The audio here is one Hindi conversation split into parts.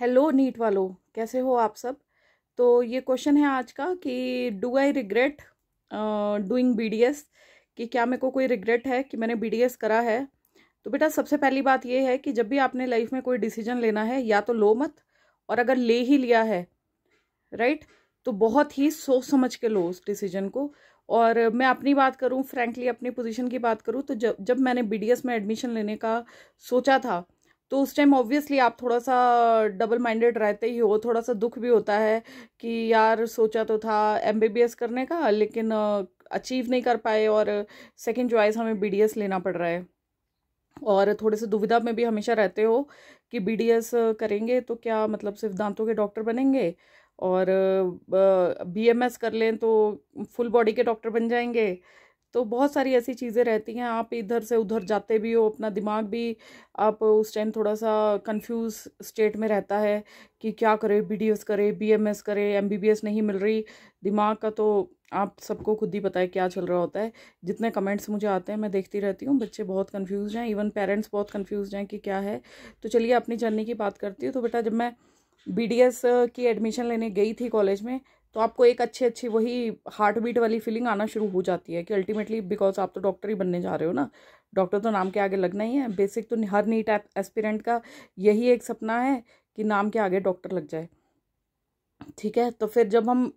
हेलो नीट वालों कैसे हो आप सब तो ये क्वेश्चन है आज का कि do I regret doing B D S कि क्या मेरे को कोई रिग्रेट है कि मैंने बी डी एस करा है तो बेटा सबसे पहली बात ये है कि जब भी आपने लाइफ में कोई डिसीजन लेना है या तो लो मत और अगर ले ही लिया है राइट तो बहुत ही सोच समझ के लो उस डिसीजन को और मैं अपनी बात करूं फ्रैंकली अपनी पोजीशन की बात करूं तो जब जब मैंने बीडीएस में एडमिशन लेने का सोचा था तो उस टाइम ऑब्वियसली आप थोड़ा सा डबल माइंडेड रहते ही हो थोड़ा सा दुख भी होता है कि यार सोचा तो था एम करने का लेकिन अचीव नहीं कर पाए और सेकेंड चॉइस हमें बी लेना पड़ रहा है और थोड़े से दुविधा में भी हमेशा रहते हो कि बी करेंगे तो क्या मतलब सिर्फ दांतों के डॉक्टर बनेंगे और बी एम एस कर लें तो फुल बॉडी के डॉक्टर बन जाएंगे तो बहुत सारी ऐसी चीज़ें रहती हैं आप इधर से उधर जाते भी हो अपना दिमाग भी आप उस टाइम थोड़ा सा कंफ्यूज स्टेट में रहता है कि क्या करें बी डी एस करें बी एम एस करें एम बी बी एस नहीं मिल रही दिमाग का तो आप सबको खुद ही पता है क्या चल रहा होता है जितने कमेंट्स मुझे आते हैं मैं देखती रहती हूँ बच्चे बहुत कन्फ्यूज हैं इवन पेरेंट्स बहुत कन्फ्यूज हैं कि क्या है तो चलिए अपनी जर्नी की बात करती हूँ तो बेटा जब मैं बीडीएस uh, की एडमिशन लेने गई थी कॉलेज में तो आपको एक अच्छी अच्छी वही हार्ट बीट वाली फीलिंग आना शुरू हो जाती है कि अल्टीमेटली बिकॉज आप तो डॉक्टर ही बनने जा रहे हो ना डॉक्टर तो नाम के आगे लगना ही है बेसिक तो हर नीट एस्पिरेंट का यही एक सपना है कि नाम के आगे डॉक्टर लग जाए ठीक है तो फिर जब हम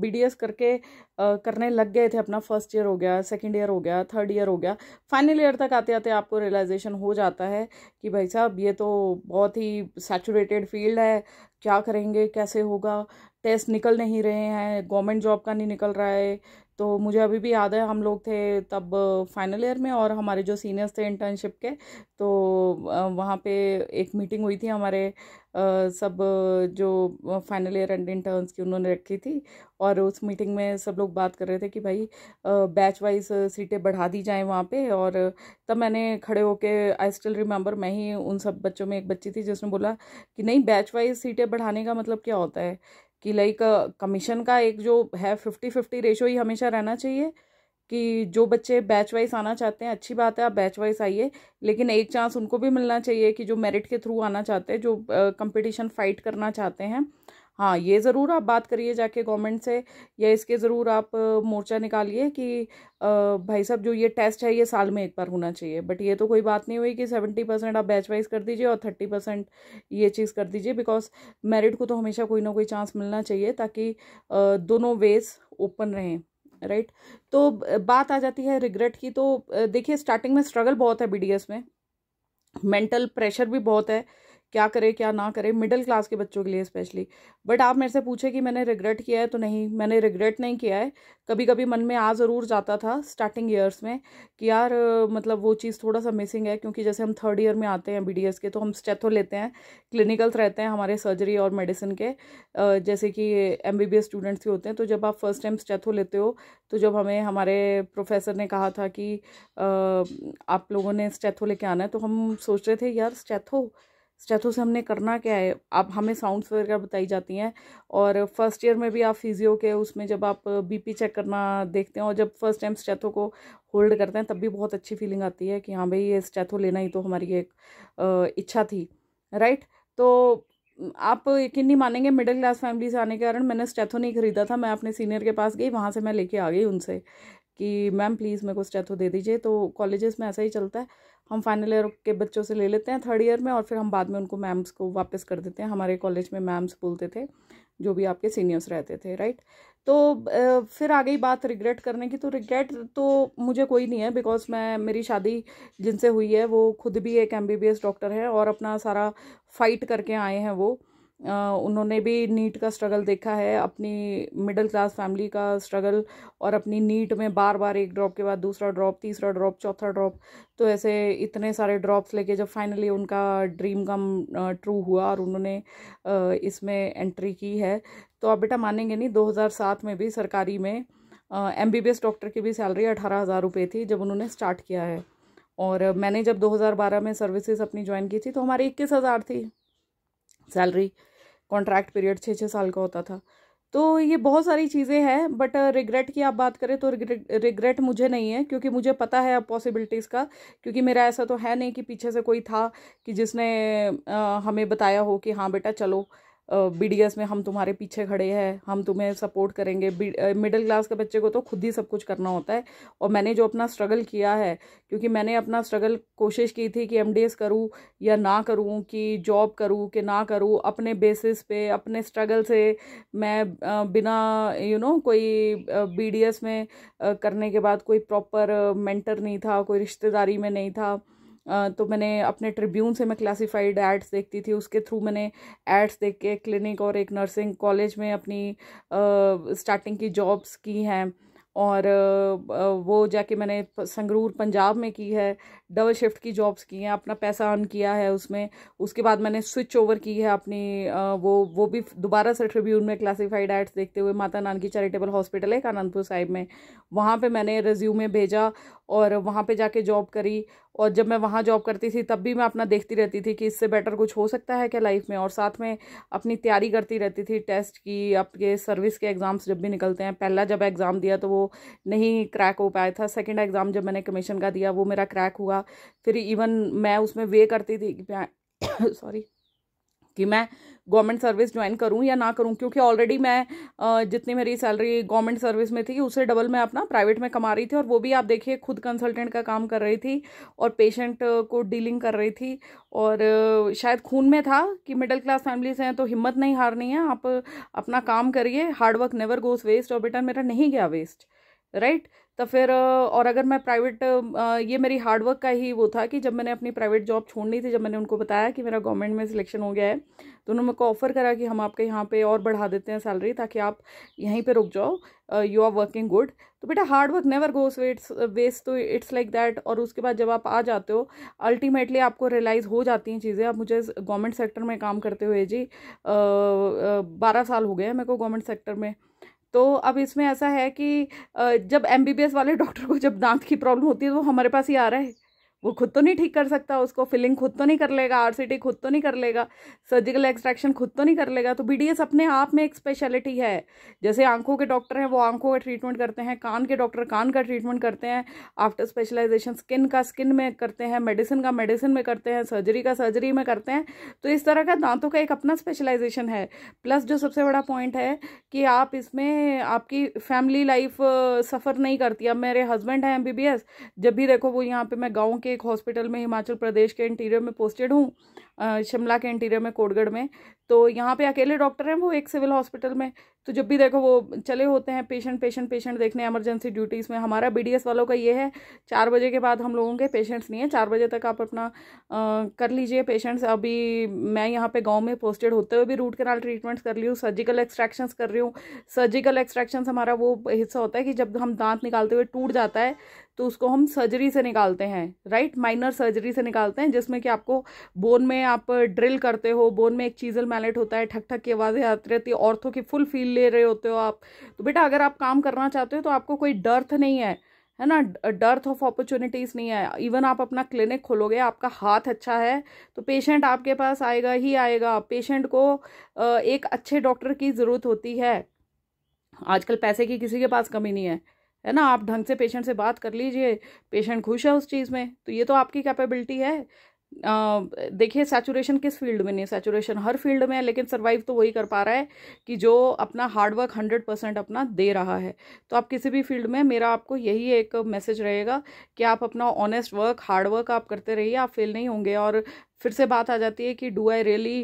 बी डी एस करके आ, uh, करने लग गए थे अपना फर्स्ट ईयर हो गया सेकंड ईयर हो गया थर्ड ईयर हो गया फाइनल ईयर तक आते आते आपको रियलाइजेशन हो जाता है कि भाई साहब ये तो बहुत ही सैचुरेटेड फील्ड है क्या करेंगे कैसे होगा टेस्ट निकल नहीं रहे हैं गवर्नमेंट जॉब का नहीं निकल रहा है तो मुझे अभी भी याद है हम लोग थे तब फाइनल ईयर में और हमारे जो सीनियर्स थे इंटर्नशिप के तो वहाँ पे एक मीटिंग हुई थी हमारे सब जो फाइनल ईयर एंड इंटर्न्स की उन्होंने रखी थी और उस मीटिंग में सब लोग बात कर रहे थे कि भाई बैच वाइज सीटें बढ़ा दी जाएँ वहाँ पे और तब मैंने खड़े होके आई स्टिल रिमेंबर मैं ही उन सब बच्चों में एक बच्ची थी जिसने बोला कि नहीं बैच वाइज सीटें बढ़ाने का मतलब क्या होता है कि लाइक कमीशन का एक जो है फिफ्टी फिफ्टी रेशो ही हमेशा रहना चाहिए कि जो बच्चे बैच वाइज आना चाहते हैं अच्छी बात है आप बैच वाइज आइए लेकिन एक चांस उनको भी मिलना चाहिए कि जो मेरिट के थ्रू आना चाहते हैं जो कंपटीशन फाइट करना चाहते हैं हाँ ये ज़रूर आप बात करिए जाके गवर्नमेंट से या इसके ज़रूर आप मोर्चा निकालिए कि भाई साहब जो ये टेस्ट है ये साल में एक बार होना चाहिए बट ये तो कोई बात नहीं हुई कि सेवेंटी परसेंट आप बैच वाइज कर दीजिए और थर्टी परसेंट ये चीज़ कर दीजिए बिकॉज मेरिट को तो हमेशा कोई ना कोई चांस मिलना चाहिए ताकि दोनों वेज ओपन रहें राइट तो बात आ जाती है रिग्रेट की तो देखिए स्टार्टिंग में स्ट्रगल बहुत है बी में मेंटल प्रेशर भी बहुत है क्या करे क्या ना करे मिडिल क्लास के बच्चों के लिए स्पेशली बट आप मेरे से पूछे कि मैंने रिग्रेट किया है तो नहीं मैंने रिग्रेट नहीं किया है कभी कभी मन में आ ज़रूर जाता था स्टार्टिंग ईयर्स में कि यार मतलब वो चीज़ थोड़ा सा मिसिंग है क्योंकि जैसे हम थर्ड ईयर में आते हैं बी के तो हम स्टेथो तो लेते हैं क्लिनिकल्स रहते हैं हमारे सर्जरी और मेडिसिन के जैसे कि एम स्टूडेंट्स के होते हैं तो जब आप फर्स्ट टाइम स्टेथो लेते हो तो जब हमें हमारे प्रोफेसर ने कहा था कि आप लोगों ने स्टेथो तो लेके आना है तो हम सोच रहे थे यार स्टेथो स्टेथो से हमने करना क्या है आप हमें साउंड्स वगैरह बताई जाती हैं और फर्स्ट ईयर में भी आप फिजियो के उसमें जब आप बीपी चेक करना देखते हैं और जब फर्स्ट टाइम स्टेथो को होल्ड करते हैं तब भी बहुत अच्छी फीलिंग आती है कि हाँ भाई ये स्टेथो लेना ही तो हमारी एक इच्छा थी राइट तो आप यकीन नहीं मानेंगे मिडिल क्लास फैमिली से आने के कारण मैंने स्टेथो नहीं खरीदा था मैं अपने सीनियर के पास गई वहाँ से मैं लेके आ गई उनसे कि मैम प्लीज़ मेरे को स्टेथो तो दे दीजिए तो कॉलेजेस में ऐसा ही चलता है हम फाइनल ईयर के बच्चों से ले लेते हैं थर्ड ईयर में और फिर हम बाद में उनको मैम्स को वापस कर देते हैं हमारे कॉलेज में मैम्स बोलते थे जो भी आपके सीनियर्स रहते थे राइट तो फिर आ गई बात रिग्रेट करने की तो रिग्रेट तो मुझे कोई नहीं है बिकॉज मैं मेरी शादी जिनसे हुई है वो खुद भी एक एम डॉक्टर है और अपना सारा फाइट करके आए हैं वो उन्होंने भी नीट का स्ट्रगल देखा है अपनी मिडिल क्लास फैमिली का स्ट्रगल और अपनी नीट में बार बार एक ड्रॉप के बाद दूसरा ड्रॉप तीसरा ड्रॉप चौथा ड्रॉप तो ऐसे इतने सारे ड्रॉप्स लेके जब फाइनली उनका ड्रीम कम ट्रू हुआ और उन्होंने इसमें एंट्री की है तो आप बेटा मानेंगे नहीं दो में भी सरकारी में M B B S doctor की भी सैलरी अठारह हज़ार रुपये थी जब उन्होंने स्टार्ट किया है और मैंने जब 2012 में सर्विसेज अपनी ज्वाइन की थी तो हमारी इक्कीस हज़ार थी सैलरी कॉन्ट्रैक्ट पीरियड छः छः साल का होता था तो ये बहुत सारी चीज़ें हैं बट रिग्रेट की आप बात करें तो रिग्रेट मुझे नहीं है क्योंकि मुझे पता है अब पॉसिबिलिटीज़ का क्योंकि मेरा ऐसा तो है नहीं कि पीछे से कोई था कि जिसने आ, हमें बताया हो कि हाँ बेटा चलो बी में हम तुम्हारे पीछे खड़े हैं हम तुम्हें सपोर्ट करेंगे मिडिल क्लास के बच्चे को तो खुद ही सब कुछ करना होता है और मैंने जो अपना स्ट्रगल किया है क्योंकि मैंने अपना स्ट्रगल कोशिश की थी कि एम करूँ या ना करूँ कि जॉब करूँ कि ना करूँ अपने बेसिस पे अपने स्ट्रगल से मैं बिना यू you नो know, कोई बी में करने के बाद कोई प्रॉपर मैंटर नहीं था कोई रिश्तेदारी में नहीं था तो मैंने अपने ट्रिब्यून से मैं क्लासिफाइड एड्स देखती थी उसके थ्रू मैंने एड्स देख के क्लिनिक और एक नर्सिंग कॉलेज में अपनी स्टार्टिंग की जॉब्स की हैं और वो जाके मैंने संगरूर पंजाब में की है डबल शिफ्ट की जॉब्स की हैं अपना पैसा अर्न किया है उसमें उसके बाद मैंने स्विच ओवर की है अपनी वो वो भी दोबारा से ट्रिब्यून में क्लासिफाइड एड्स देखते हुए माता नानकी चैरिटेबल हॉस्पिटल है एक आनंदपुर साहिब में वहाँ पे मैंने रेज्यूमे भेजा और वहाँ पे जाके जॉब करी और जब मैं वहाँ जॉब करती थी तब भी मैं अपना देखती रहती थी कि इससे बेटर कुछ हो सकता है क्या लाइफ में और साथ में अपनी तैयारी करती रहती थी टेस्ट की आपके सर्विस के एग्ज़ाम्स जब भी निकलते हैं पहला जब एग्ज़ाम दिया तो वो नहीं क्रैक हो पाया था सेकेंड एग्ज़ाम जब मैंने कमीशन का दिया वो मेरा क्रैक हुआ फिर इवन मैं उसमें वे करती थी कि सॉरी कि मैं गवर्नमेंट सर्विस ज्वाइन करूं या ना करूं क्योंकि ऑलरेडी मैं जितनी मेरी सैलरी गवर्नमेंट सर्विस में थी उससे डबल मैं अपना प्राइवेट में कमा रही थी और वो भी आप देखिए खुद कंसल्टेंट का काम कर रही थी और पेशेंट को डीलिंग कर रही थी और शायद खून में था कि मिडिल क्लास फैमिली से हैं तो हिम्मत नहीं हारनी है आप अपना काम करिए हार्डवर्क नेवर गोज़ वेस्ट और बेटा मेरा नहीं गया वेस्ट राइट तो फिर और अगर मैं प्राइवेट ये मेरी हार्डवर्क का ही वो था कि जब मैंने अपनी प्राइवेट जॉब छोड़नी थी जब मैंने उनको बताया कि मेरा गवर्नमेंट में सिलेक्शन हो गया है तो उन्होंने मेरे को ऑफ़र करा कि हम आपके यहाँ पे और बढ़ा देते हैं सैलरी ताकि आप यहीं पे रुक जाओ यू आर वर्किंग गुड तो बेटा hard work never goes waits waste तो इट्स लाइक दैट और उसके बाद जब आप आ जाते हो अल्टीमेटली आपको रियलाइज़ हो जाती हैं चीज़ें अब मुझे गवर्नमेंट सेक्टर में काम करते हुए जी बारह साल हो गए हैं मेरे को गवर्नमेंट सेक्टर में तो अब इसमें ऐसा है कि जब एम वाले डॉक्टर को जब दांत की प्रॉब्लम होती है तो वो हमारे पास ही आ रहा है वो खुद तो नहीं ठीक कर सकता उसको फिलिंग खुद तो नहीं कर लेगा आरसीटी खुद तो नहीं कर लेगा सर्जिकल एक्सट्रैक्शन खुद तो नहीं कर लेगा तो बीडीएस अपने आप में एक स्पेशलिटी है जैसे आंखों के डॉक्टर हैं वो आंखों का ट्रीटमेंट करते हैं कान के डॉक्टर कान का ट्रीटमेंट करते हैं आफ्टर स्पेशलाइजेशन स्किन का स्किन में करते हैं मेडिसिन का मेडिसिन में करते हैं सर्जरी का सर्जरी में करते हैं तो इस तरह का दांतों का एक अपना स्पेशलाइजेशन है प्लस जो सबसे बड़ा पॉइंट है कि आप इसमें आपकी फैमिली लाइफ सफ़र नहीं करती अब मेरे हस्बैंड हैं एम जब भी देखो वो यहाँ पर मैं गाँव के एक हॉस्पिटल में हिमाचल प्रदेश के इंटीरियर में पोस्टेड हूँ शिमला के इंटीरियर में कोटगढ़ में तो यहाँ पे अकेले डॉक्टर हैं वो एक सिविल हॉस्पिटल में तो जब भी देखो वो चले होते हैं पेशेंट पेशेंट पेशेंट देखने एमरजेंसी ड्यूटीज़ में हमारा बी वालों का ये है चार बजे के बाद हम लोगों के पेशेंट्स नहीं है चार बजे तक आप अपना आ, कर लीजिए पेशेंट्स अभी मैं यहाँ पे गांव में पोस्टेड होते हुए भी रूट कनाल ट्रीटमेंट्स कर रही हूँ सर्जिकल एक्सट्रैक्शन कर रही हूँ सर्जिकल एक्सट्रैक्शन हमारा वो हिस्सा होता है कि जब हम दांत निकालते हुए टूट जाता है तो उसको हम सर्जरी से निकालते हैं राइट माइनर सर्जरी से निकालते हैं जिसमें कि आपको बोन में आप ड्रिल करते हो बोन में एक चीजल मैलेट होता है ठक ठक की आवाज़ें आती रहती है औरतों की फुल फील ले रहे होते हो आप तो बेटा अगर आप काम करना चाहते हो तो आपको कोई डर्थ नहीं है है ना डर्थ ऑफ अपॉर्चुनिटीज़ नहीं है इवन आप अपना क्लिनिक खोलोगे आपका हाथ अच्छा है तो पेशेंट आपके पास आएगा ही आएगा पेशेंट को एक अच्छे डॉक्टर की ज़रूरत होती है आजकल पैसे की किसी के पास कमी नहीं है है ना आप ढंग से पेशेंट से बात कर लीजिए पेशेंट खुश है उस चीज़ में तो ये तो आपकी कैपेबिलिटी है देखिए सैचुरेशन किस फील्ड में नहीं सैचुरेशन हर फील्ड में है लेकिन सर्वाइव तो वही कर पा रहा है कि जो अपना हार्डवर्क हंड्रेड परसेंट अपना दे रहा है तो आप किसी भी फील्ड में मेरा आपको यही एक मैसेज रहेगा कि आप अपना ऑनेस्ट वर्क हार्डवर्क आप करते रहिए आप फेल नहीं होंगे और फिर से बात आ जाती है कि do I really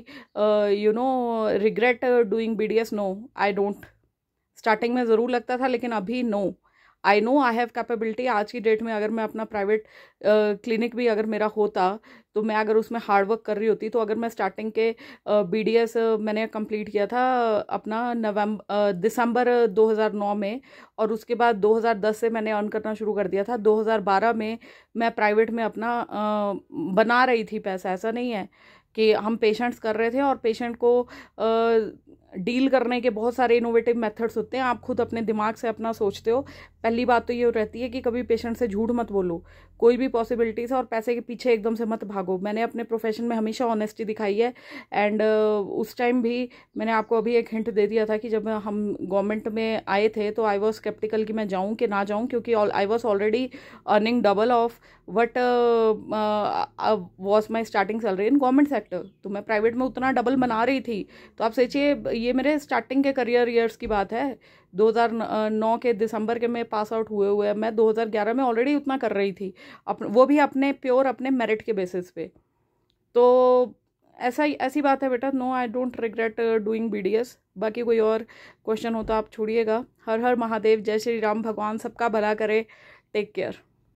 you know regret doing B D S no I don't starting में ज़रूर लगता था लेकिन अभी no no. I know I have capability आज की डेट में अगर मैं अपना प्राइवेट क्लिनिक भी अगर मेरा होता तो मैं अगर उसमें हार्ड वर्क कर रही होती तो अगर मैं स्टार्टिंग के बी डी एस मैंने कंप्लीट किया था अपना नवंबर दिसंबर 2009 में और उसके बाद 2010 से मैंने अर्न करना शुरू कर दिया था 2012 में मैं प्राइवेट में अपना बना रही थी पैसा ऐसा नहीं है कि हम पेशेंट्स कर रहे थे और पेशेंट को डील करने के बहुत सारे इनोवेटिव मेथड्स होते हैं आप खुद अपने दिमाग से अपना सोचते हो पहली बात तो ये रहती है कि कभी पेशेंट से झूठ मत बोलो कोई भी पॉसिबिलिटीज़ है और पैसे के पीछे एकदम से मत भागो मैंने अपने प्रोफेशन में हमेशा ऑनेस्टी दिखाई है एंड उस टाइम भी मैंने आपको अभी एक हिंट दे दिया था कि जब हम गवर्नमेंट में आए थे तो आई वॉज स्केप्टिकल कि मैं जाऊँ कि ना जाऊँ क्योंकि I was already earning double of what was my starting salary in government sector तो मैं प्राइवेट में उतना डबल बना रही थी तो आप सोचिए ये मेरे स्टार्टिंग के करियर ईयर्स की बात है 2009 के दिसंबर के मैं पास आउट हुए हुए मैं 2011 में ऑलरेडी उतना कर रही थी अप वो भी अपने प्योर अपने मेरिट के बेसिस पे तो ऐसा ही ऐसी बात है बेटा no I don't regret doing B D S बाकी कोई और क्वेश्चन हो तो आप छोड़िएगा हर हर महादेव जय श्री राम भगवान सबका भला करे टेक केयर